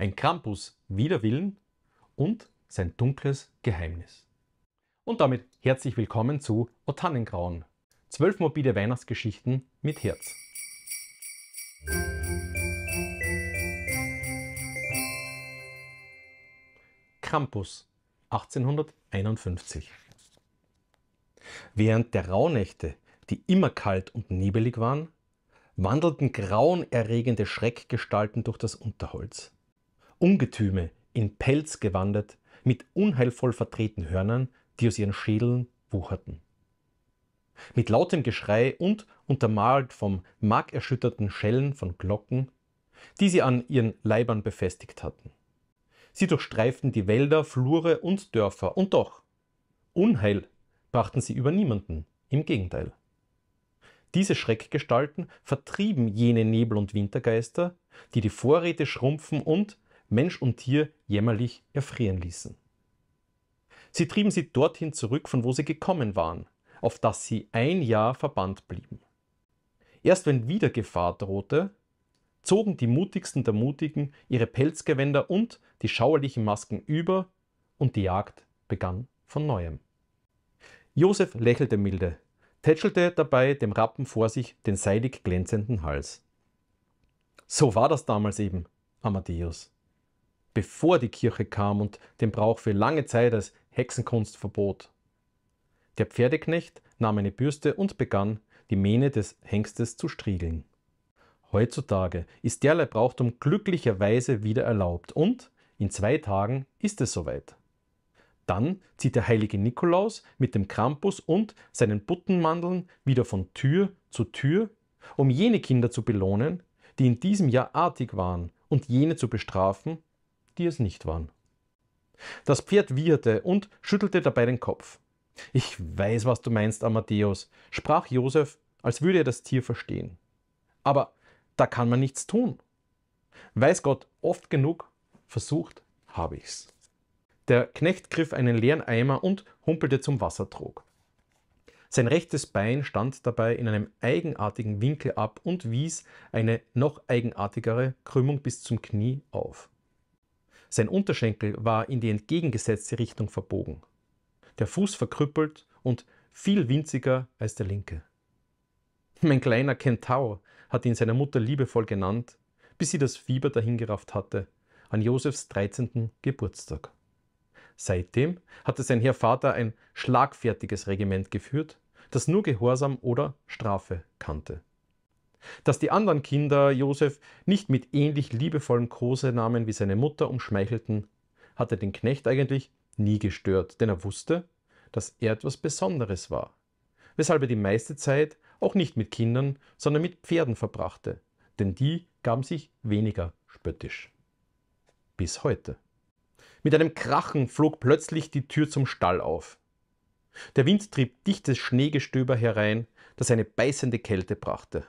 ein Krampus wider Willen und sein dunkles Geheimnis. Und damit herzlich willkommen zu O Tannengrauen. Zwölf morbide Weihnachtsgeschichten mit Herz. Krampus 1851 Während der Rauhnächte, die immer kalt und nebelig waren, wandelten grauenerregende Schreckgestalten durch das Unterholz. Ungetüme, in Pelz gewandet, mit unheilvoll verdrehten Hörnern, die aus ihren Schädeln wucherten. Mit lautem Geschrei und untermalt vom markerschütterten Schellen von Glocken, die sie an ihren Leibern befestigt hatten. Sie durchstreiften die Wälder, Flure und Dörfer, und doch Unheil brachten sie über niemanden, im Gegenteil. Diese Schreckgestalten vertrieben jene Nebel- und Wintergeister, die die Vorräte schrumpfen und Mensch und Tier jämmerlich erfrieren ließen. Sie trieben sie dorthin zurück, von wo sie gekommen waren, auf das sie ein Jahr verbannt blieben. Erst wenn wieder Gefahr drohte, zogen die mutigsten der Mutigen ihre Pelzgewänder und die schauerlichen Masken über und die Jagd begann von neuem. Josef lächelte milde, tätschelte dabei dem Rappen vor sich den seidig glänzenden Hals. So war das damals eben, Amadeus bevor die Kirche kam und den Brauch für lange Zeit als Hexenkunst verbot. Der Pferdeknecht nahm eine Bürste und begann, die Mähne des Hengstes zu striegeln. Heutzutage ist derlei Brauchtum glücklicherweise wieder erlaubt und in zwei Tagen ist es soweit. Dann zieht der heilige Nikolaus mit dem Krampus und seinen Buttenmandeln wieder von Tür zu Tür, um jene Kinder zu belohnen, die in diesem Jahr artig waren und jene zu bestrafen, die es nicht waren. Das Pferd wieherte und schüttelte dabei den Kopf. Ich weiß, was du meinst, Amadeus, sprach Josef, als würde er das Tier verstehen. Aber da kann man nichts tun. Weiß Gott, oft genug versucht habe ich's. Der Knecht griff einen leeren Eimer und humpelte zum Wassertrog. Sein rechtes Bein stand dabei in einem eigenartigen Winkel ab und wies eine noch eigenartigere Krümmung bis zum Knie auf. Sein Unterschenkel war in die entgegengesetzte Richtung verbogen, der Fuß verkrüppelt und viel winziger als der linke. Mein kleiner Kentaur hat ihn seiner Mutter liebevoll genannt, bis sie das Fieber dahingerafft hatte, an Josefs 13. Geburtstag. Seitdem hatte sein Herr Vater ein schlagfertiges Regiment geführt, das nur Gehorsam oder Strafe kannte dass die anderen Kinder Josef nicht mit ähnlich liebevollem Kosenamen wie seine Mutter umschmeichelten, hatte den Knecht eigentlich nie gestört, denn er wusste, dass er etwas Besonderes war, weshalb er die meiste Zeit auch nicht mit Kindern, sondern mit Pferden verbrachte, denn die gaben sich weniger spöttisch. Bis heute. Mit einem Krachen flog plötzlich die Tür zum Stall auf. Der Wind trieb dichtes Schneegestöber herein, das eine beißende Kälte brachte.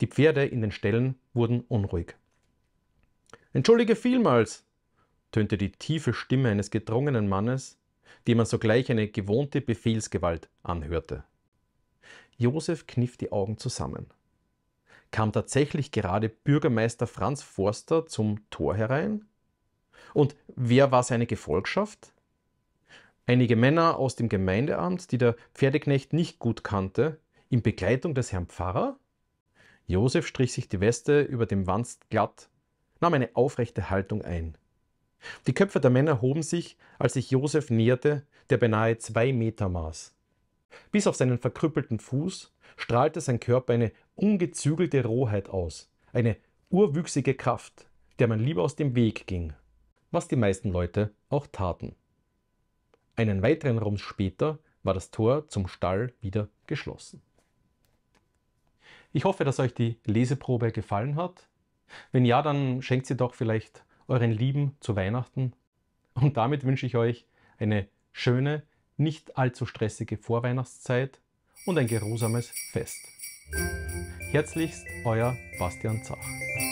Die Pferde in den Ställen wurden unruhig. Entschuldige vielmals, tönte die tiefe Stimme eines gedrungenen Mannes, dem man sogleich eine gewohnte Befehlsgewalt anhörte. Josef kniff die Augen zusammen. Kam tatsächlich gerade Bürgermeister Franz Forster zum Tor herein? Und wer war seine Gefolgschaft? Einige Männer aus dem Gemeindeamt, die der Pferdeknecht nicht gut kannte, in Begleitung des Herrn Pfarrer? Josef strich sich die Weste über dem Wanst glatt, nahm eine aufrechte Haltung ein. Die Köpfe der Männer hoben sich, als sich Josef näherte, der beinahe zwei Meter maß. Bis auf seinen verkrüppelten Fuß strahlte sein Körper eine ungezügelte Rohheit aus, eine urwüchsige Kraft, der man lieber aus dem Weg ging, was die meisten Leute auch taten. Einen weiteren Rums später war das Tor zum Stall wieder geschlossen. Ich hoffe, dass euch die Leseprobe gefallen hat. Wenn ja, dann schenkt sie doch vielleicht euren Lieben zu Weihnachten. Und damit wünsche ich euch eine schöne, nicht allzu stressige Vorweihnachtszeit und ein geruhsames Fest. Herzlichst euer Bastian Zach.